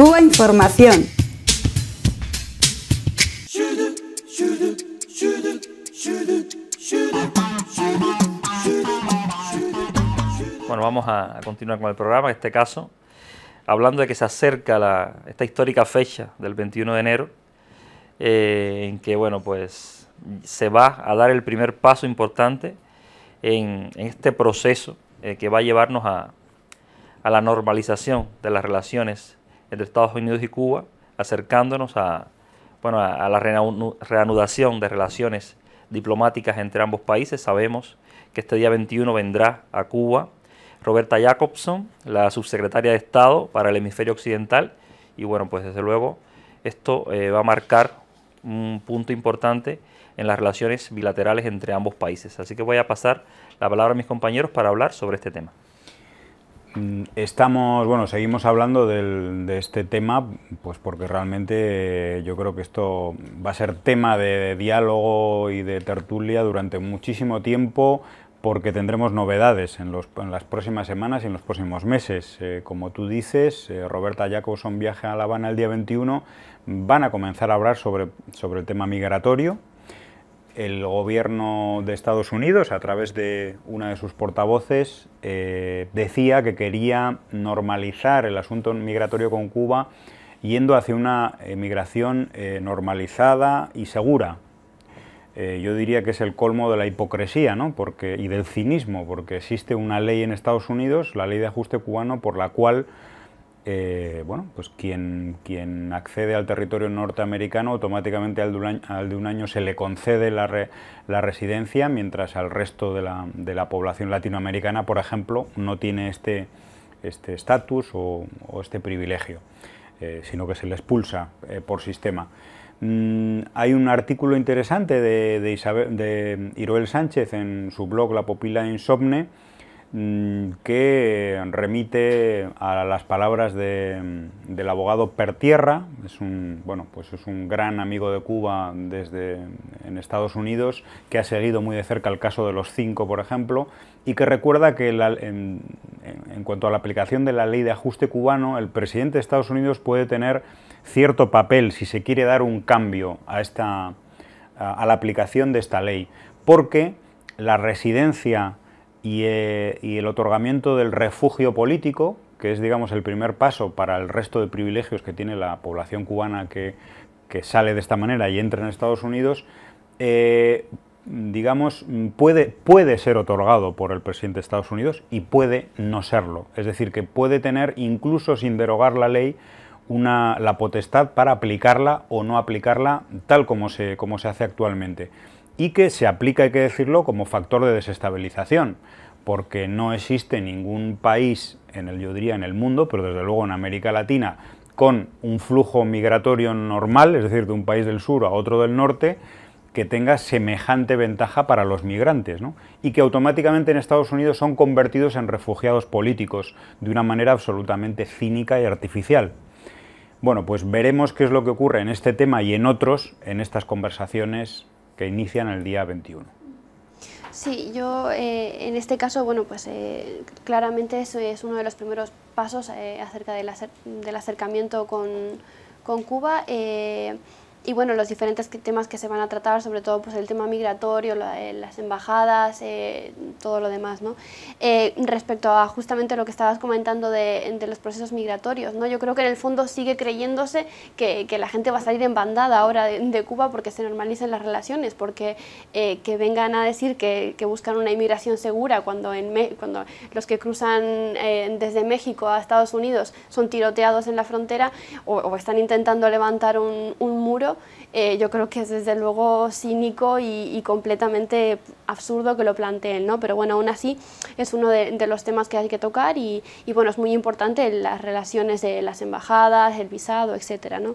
Cuba Información. Bueno, vamos a, continuar con el programa, en este caso, hablando de que se acerca esta histórica fecha del 21 de enero, eh, en que, bueno, pues se va a dar el primer paso importante en, este proceso eh, que va a llevarnos a, a la normalización de las relaciones entre Estados Unidos y Cuba, acercándonos a, bueno, a, la reanudación de relaciones diplomáticas entre ambos países. Sabemos que este día 21 vendrá a Cuba Roberta Jacobson, la subsecretaria de Estado para el hemisferio occidental. Y bueno, pues desde luego esto eh, va a marcar un punto importante en las relaciones bilaterales entre ambos países. Así que voy a pasar la palabra a mis compañeros para hablar sobre este tema. Mm, estamos, bueno, seguimos hablando de este tema, pues porque realmente eh, yo creo que esto va a ser tema de diálogo y de tertulia durante muchísimo tiempo, porque tendremos novedades en, las próximas semanas y en los próximos meses. Eh, como tú dices, eh, Roberta Jacobson viaje a La Habana el día 21, van a comenzar a hablar sobre, sobre el tema migratorio, el gobierno de Estados Unidos, a través de una de sus portavoces, eh, decía que quería normalizar el asunto migratorio con Cuba yendo hacia una migración eh, normalizada y segura. Eh, yo diría que es el colmo de la hipocresía ¿no? porque, y del cinismo, porque existe una ley en Estados Unidos, la ley de ajuste cubano, por la cual eh, bueno, pues quien, accede al territorio norteamericano automáticamente al de un año, se le concede la, residencia, mientras al resto de la, de la, población latinoamericana, por ejemplo, no tiene este, este estatus o, este privilegio, eh, sino que se le expulsa eh, por sistema. Mm, hay un artículo interesante de, de, de Iroel Sánchez en su blog La Popila Insomne, Mm, que remite a las palabras mm, del abogado Pertierra, es un, bueno, pues es un gran amigo de Cuba desde mm, en Estados Unidos, que ha seguido muy de cerca el caso de los cinco, por ejemplo, y que recuerda que en, cuanto a la aplicación de la ley de ajuste cubano, el presidente de Estados Unidos puede tener cierto papel si se quiere dar un cambio a, esta, a la aplicación de esta ley, porque la residencia eh, y, el otorgamiento del refugio político, que es digamos el primer paso para el resto de privilegios que tiene la población cubana que, sale de esta manera y entra en Estados Unidos, eh, digamos, puede, ser otorgado por el presidente de Estados Unidos y puede no serlo. Es decir, que puede tener, incluso sin derogar la ley, la potestad para aplicarla o no aplicarla tal como se, como se hace actualmente y que se aplica, hay que decirlo, como factor de desestabilización, porque no existe ningún país, en el, yo diría en el mundo, pero desde luego en América Latina, con un flujo migratorio normal, es decir, de un país del sur a otro del norte, que tenga semejante ventaja para los migrantes, y que automáticamente en Estados Unidos son convertidos en refugiados políticos de una manera absolutamente cínica y artificial. Bueno, pues veremos qué es lo que ocurre en este tema y en otros, en estas conversaciones que inician el día 21. Sí, yo eh, en este caso, bueno, pues eh, claramente eso es uno de los primeros pasos eh, acerca del, acercamiento con Cuba y bueno, los diferentes temas que se van a tratar, sobre todo pues, el tema migratorio, eh, las embajadas, eh, todo lo demás. ¿no? Eh, respecto a justamente lo que estabas comentando de, los procesos migratorios, ¿no? yo creo que en el fondo sigue creyéndose que, la gente va a salir en bandada ahora de, Cuba porque se normalicen las relaciones, porque que vengan a decir que, buscan una inmigración segura cuando, en cuando los que cruzan desde México a Estados Unidos son tiroteados en la frontera o, están intentando levantar un muro eh, yo creo que es desde luego cínico y, completamente absurdo que lo planteen, ¿no? Pero bueno, aún así es uno de, los temas que hay que tocar y, bueno, es muy importante las relaciones de las embajadas, el visado, etcétera, ¿no?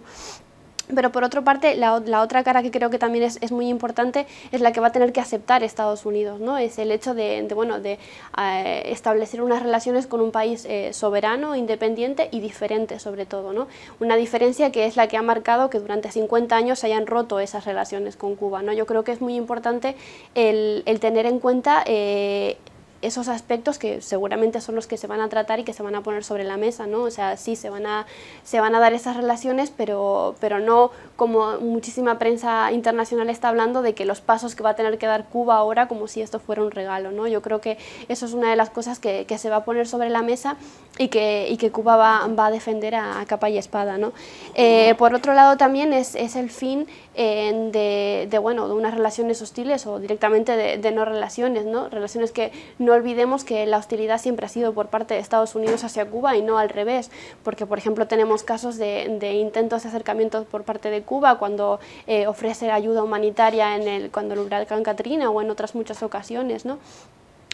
Pero por otra parte, la, otra cara que creo que también es, muy importante es la que va a tener que aceptar Estados Unidos, ¿no? Es el hecho de, bueno, de eh, establecer unas relaciones con un país eh, soberano, independiente y diferente sobre todo, ¿no? Una diferencia que es la que ha marcado que durante 50 años se hayan roto esas relaciones con Cuba, ¿no? Yo creo que es muy importante el, el tener en cuenta eh, esos aspectos que seguramente son los que se van a tratar y que se van a poner sobre la mesa, ¿no? O sea, sí, se van a, se van a dar esas relaciones, pero, pero no como muchísima prensa internacional está hablando de que los pasos que va a tener que dar Cuba ahora como si esto fuera un regalo, ¿no? Yo creo que eso es una de las cosas que, se va a poner sobre la mesa y que, que Cuba va, a defender a, capa y espada, ¿no? Eh, por otro lado también es, el fin eh, de, bueno, de unas relaciones hostiles o directamente de, de no relaciones, ¿no? Relaciones que no no olvidemos que la hostilidad siempre ha sido por parte de Estados Unidos hacia Cuba y no al revés, porque por ejemplo tenemos casos de, intentos de acercamiento por parte de Cuba cuando eh, ofrece ayuda humanitaria en el, cuando el huracán Katrina o en otras muchas ocasiones, ¿no?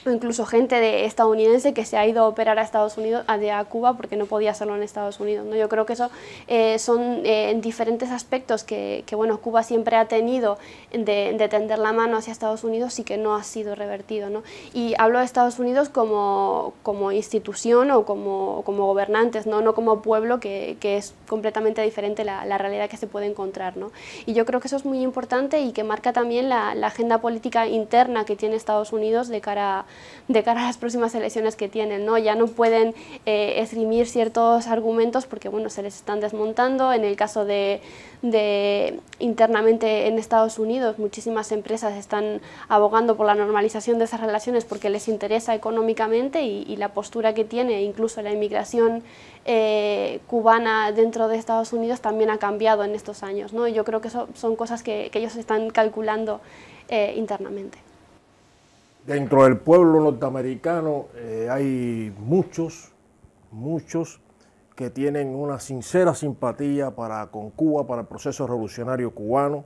o incluso gente de estadounidense que se ha ido a operar a Estados Unidos, a, a Cuba, porque no podía hacerlo en Estados Unidos. ¿no? Yo creo que eso eh, son en eh, diferentes aspectos que, bueno, Cuba siempre ha tenido de, tender la mano hacia Estados Unidos y que no ha sido revertido. ¿no? Y hablo de Estados Unidos como, como institución o como, como gobernantes, ¿no? no como pueblo, que, que es completamente diferente la, realidad que se puede encontrar. ¿no? Y yo creo que eso es muy importante y que marca también la, la agenda política interna que tiene Estados Unidos de cara a de cara a las próximas elecciones que tienen. ¿no? Ya no pueden eh, esgrimir ciertos argumentos porque bueno, se les están desmontando. En el caso de, internamente en Estados Unidos, muchísimas empresas están abogando por la normalización de esas relaciones porque les interesa económicamente y, la postura que tiene incluso la inmigración eh, cubana dentro de Estados Unidos también ha cambiado en estos años. ¿no? Yo creo que eso son cosas que, ellos están calculando eh, internamente. Dentro del pueblo norteamericano eh, hay muchos, muchos que tienen una sincera simpatía para, con Cuba, para el proceso revolucionario cubano.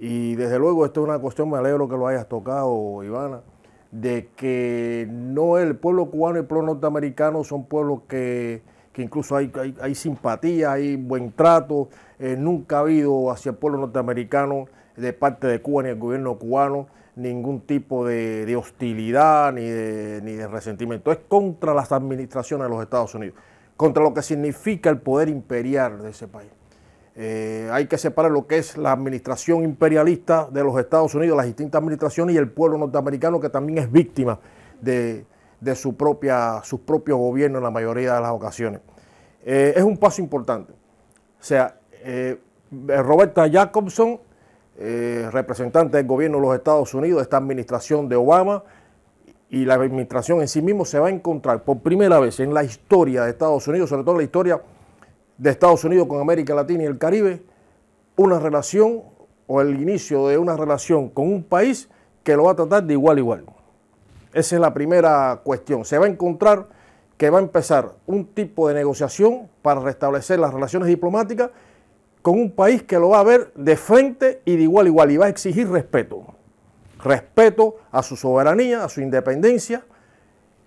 Y desde luego, esto es una cuestión, me alegro que lo hayas tocado, Ivana, de que no el pueblo cubano y el pueblo norteamericano son pueblos que, incluso hay, simpatía, hay buen trato. Eh, nunca ha habido hacia el pueblo norteamericano de parte de Cuba ni el gobierno cubano ningún tipo de, hostilidad ni de, ni de resentimiento, es contra las administraciones de los Estados Unidos, contra lo que significa el poder imperial de ese país. Eh, hay que separar lo que es la administración imperialista de los Estados Unidos, las distintas administraciones y el pueblo norteamericano que también es víctima de, de su propia, sus propios gobiernos en la mayoría de las ocasiones. Eh, es un paso importante. O sea, eh, Roberta Jacobson eh, representante del gobierno de los Estados Unidos, esta administración de Obama y la administración en sí mismo se va a encontrar por primera vez en la historia de Estados Unidos, sobre todo en la historia de Estados Unidos con América Latina y el Caribe, una relación o el inicio de una relación con un país que lo va a tratar de igual a igual. Esa es la primera cuestión. Se va a encontrar que va a empezar un tipo de negociación para restablecer las relaciones diplomáticas con un país que lo va a ver de frente y de igual a igual y va a exigir respeto. Respeto a su soberanía, a su independencia,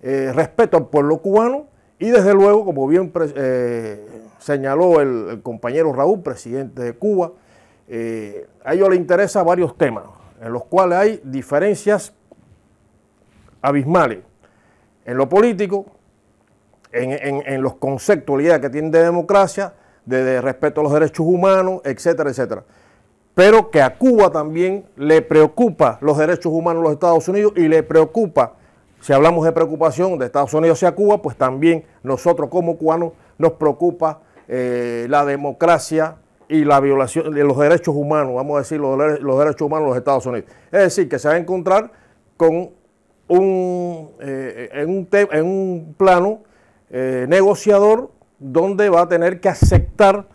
eh, respeto al pueblo cubano y desde luego, como bien eh, señaló el, compañero Raúl, presidente de Cuba, eh, a ellos le interesa varios temas en los cuales hay diferencias abismales en lo político, en, los conceptos, la idea que tienen de democracia, de, respeto a los derechos humanos, etcétera, etcétera. Pero que a Cuba también le preocupa los derechos humanos de los Estados Unidos y le preocupa, si hablamos de preocupación de Estados Unidos hacia Cuba, pues también nosotros como cubanos nos preocupa eh, la democracia y la violación de los derechos humanos, vamos a decir, los, derechos humanos de los Estados Unidos. Es decir, que se va a encontrar con un, eh, en, un en un plano eh, negociador donde va a tener que aceptar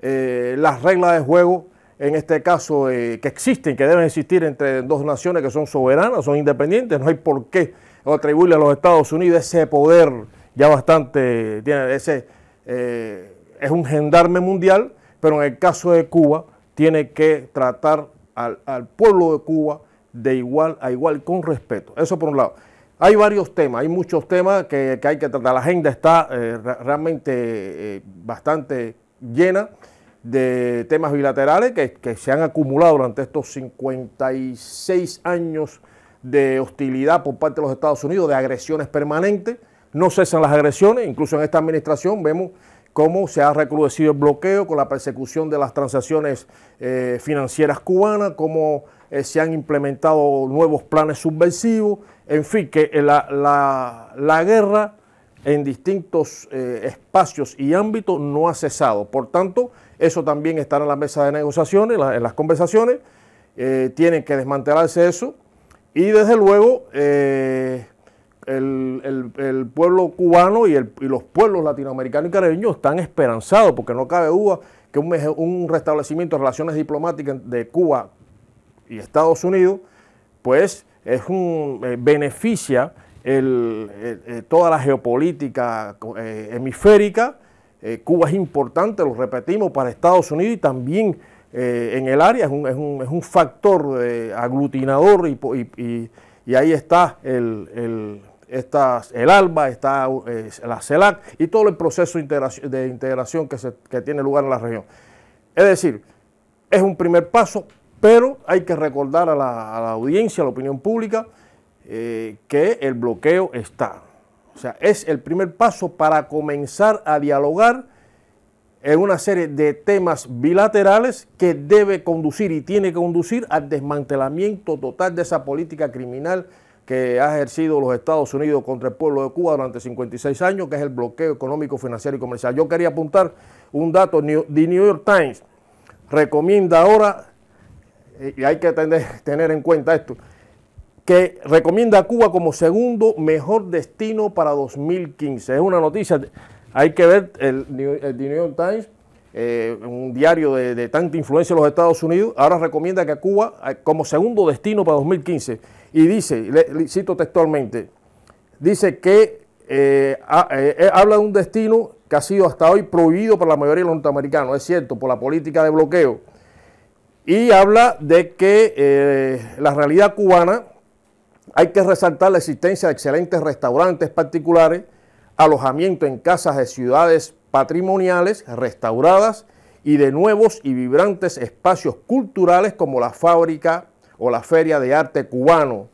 eh, las reglas de juego, en este caso, eh, que existen, que deben existir entre dos naciones que son soberanas, son independientes. No hay por qué atribuirle a los Estados Unidos ese poder ya bastante, tiene ese, eh, es un gendarme mundial, pero en el caso de Cuba tiene que tratar al pueblo de Cuba de igual a igual con respeto. Eso por un lado. Hay varios temas, hay muchos temas que, hay que tratar. La agenda está eh, realmente eh, bastante llena de temas bilaterales que, se han acumulado durante estos 56 años de hostilidad por parte de los Estados Unidos, de agresiones permanentes. No cesan las agresiones, incluso en esta administración vemos cómo se ha recrudecido el bloqueo con la persecución de las transacciones eh, financieras cubanas, cómo eh, se han implementado nuevos planes subversivos, en fin, que eh, la, guerra en distintos eh, espacios y ámbitos no ha cesado. Por tanto, eso también está en la mesa de negociaciones, en las conversaciones, tienen que desmantelarse eso y desde luego el, pueblo cubano y, los pueblos latinoamericanos y caribeños están esperanzados porque no cabe duda que un, un restablecimiento de relaciones diplomáticas de Cuba y Estados Unidos, pues es un, eh, beneficia eh, eh, toda la geopolítica hemisférica. Cuba es importante, lo repetimos, para Estados Unidos y también en el área es un, es un, factor aglutinador y, ahí está el, el ALBA, está la CELAC y todo el proceso de integración que, se, que, tiene lugar en la región. Es decir, es un primer paso, pero hay que recordar a la, audiencia, a la opinión pública, eh, que el bloqueo está. O sea, es el primer paso para comenzar a dialogar en una serie de temas bilaterales que debe conducir y tiene que conducir al desmantelamiento total de esa política criminal que ha ejercido los Estados Unidos contra el pueblo de Cuba durante 56 años, que es el bloqueo económico, financiero y comercial. Yo quería apuntar un dato, The New York Times recomienda ahora eh, y hay que tener, en cuenta esto, que recomienda a Cuba como segundo mejor destino para 2015. Es una noticia, hay que ver el, New York Times, eh, un diario de, tanta influencia en los Estados Unidos, ahora recomienda que a Cuba eh, como segundo destino para 2015. Y dice, le, cito textualmente, dice que habla de un destino que ha sido hasta hoy prohibido por la mayoría de los norteamericanos, es cierto, por la política de bloqueo y habla de que eh, la realidad cubana hay que resaltar la existencia de excelentes restaurantes particulares, alojamiento en casas de ciudades patrimoniales restauradas y de nuevos y vibrantes espacios culturales como la fábrica o la feria de arte cubano.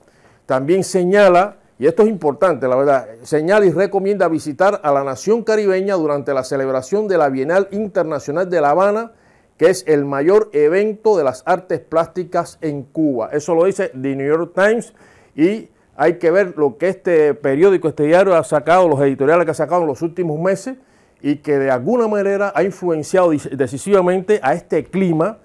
También señala, y esto es importante la verdad, señala y recomienda visitar a la nación caribeña durante la celebración de la Bienal Internacional de La Habana que es el mayor evento de las artes plásticas en Cuba. Eso lo dice The New York Times y hay que ver lo que este periódico, este diario ha sacado, los editoriales que ha sacado en los últimos meses y que de alguna manera ha influenciado decisivamente a este clima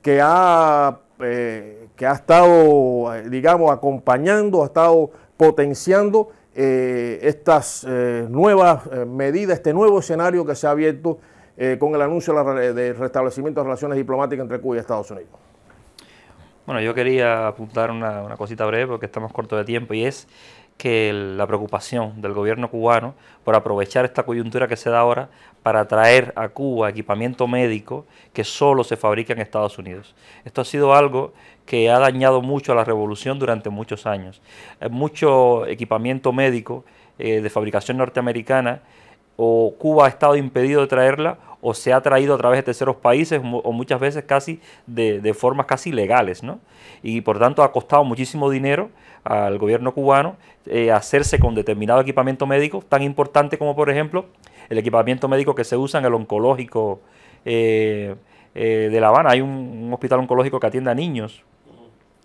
que ha, eh, que ha estado, digamos, acompañando, ha estado potenciando eh, estas eh, nuevas medidas, este nuevo escenario que se ha abierto eh, con el anuncio de restablecimiento de relaciones diplomáticas entre Cuba y Estados Unidos. Bueno, yo quería apuntar una, cosita breve porque estamos cortos de tiempo y es que la preocupación del gobierno cubano por aprovechar esta coyuntura que se da ahora para traer a Cuba equipamiento médico que solo se fabrica en Estados Unidos. Esto ha sido algo que ha dañado mucho a la revolución durante muchos años. Eh, mucho equipamiento médico eh, de fabricación norteamericana o Cuba ha estado impedido de traerla o se ha traído a través de terceros países o muchas veces casi de, formas casi legales, ¿no? Y por tanto ha costado muchísimo dinero al gobierno cubano eh, hacerse con determinado equipamiento médico, tan importante como por ejemplo el equipamiento médico que se usa en el oncológico eh, eh, de La Habana. Hay un, hospital oncológico que atiende a niños,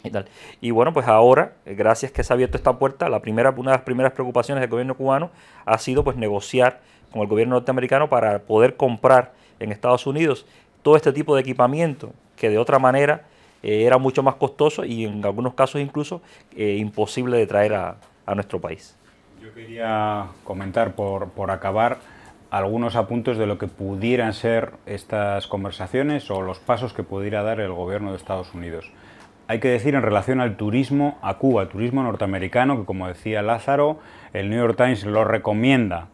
y, tal. y bueno, pues ahora, gracias que se ha abierto esta puerta, la primera, una de las primeras preocupaciones del gobierno cubano ha sido pues negociar con el gobierno norteamericano para poder comprar en Estados Unidos todo este tipo de equipamiento que de otra manera eh, era mucho más costoso y en algunos casos incluso eh, imposible de traer a, nuestro país. Yo quería comentar por, acabar algunos apuntes de lo que pudieran ser estas conversaciones o los pasos que pudiera dar el gobierno de Estados Unidos. Hay que decir en relación al turismo a Cuba, turismo norteamericano, que como decía Lázaro, el New York Times lo recomienda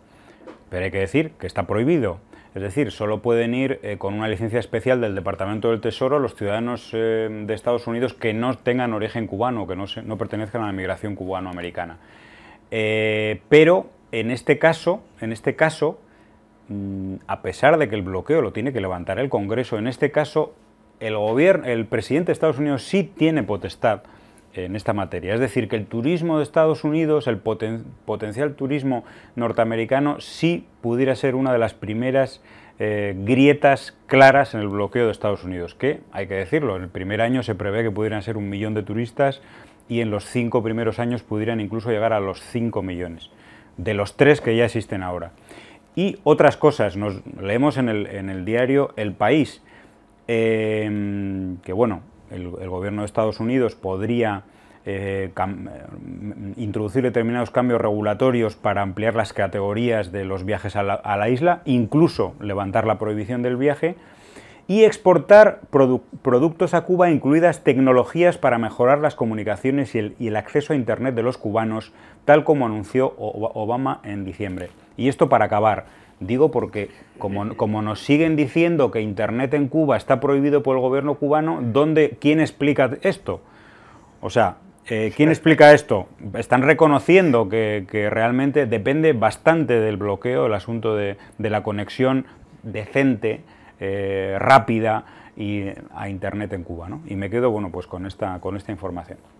pero hay que decir que está prohibido. Es decir, solo pueden ir eh, con una licencia especial del Departamento del Tesoro los ciudadanos eh, de Estados Unidos que no tengan origen cubano, que no, pertenezcan a la migración cubano-americana. Eh, pero en este caso, en este caso, mm, a pesar de que el bloqueo lo tiene que levantar el Congreso, en este caso el, gobierno, el presidente de Estados Unidos sí tiene potestad en esta materia. Es decir, que el turismo de Estados Unidos, el potencial turismo norteamericano, sí pudiera ser una de las primeras eh, grietas claras en el bloqueo de Estados Unidos, que, hay que decirlo, en el primer año se prevé que pudieran ser un millón de turistas y en los cinco primeros años pudieran incluso llegar a los cinco millones, de los tres que ya existen ahora. Y otras cosas, nos leemos en el, diario El País, eh, que bueno, el, gobierno de Estados Unidos podría eh, eh, introducir determinados cambios regulatorios para ampliar las categorías de los viajes a la, isla, incluso levantar la prohibición del viaje y exportar productos a Cuba, incluidas tecnologías para mejorar las comunicaciones y el, acceso a Internet de los cubanos, tal como anunció Obama en diciembre. Y esto para acabar, Digo porque como, nos siguen diciendo que Internet en Cuba está prohibido por el gobierno cubano, ¿dónde, ¿quién explica esto? O sea, eh, ¿quién explica esto? Están reconociendo que, realmente depende bastante del bloqueo, el asunto de, la conexión decente, eh, rápida a Internet en Cuba. ¿no? Y me quedo bueno, pues con, esta, con esta información.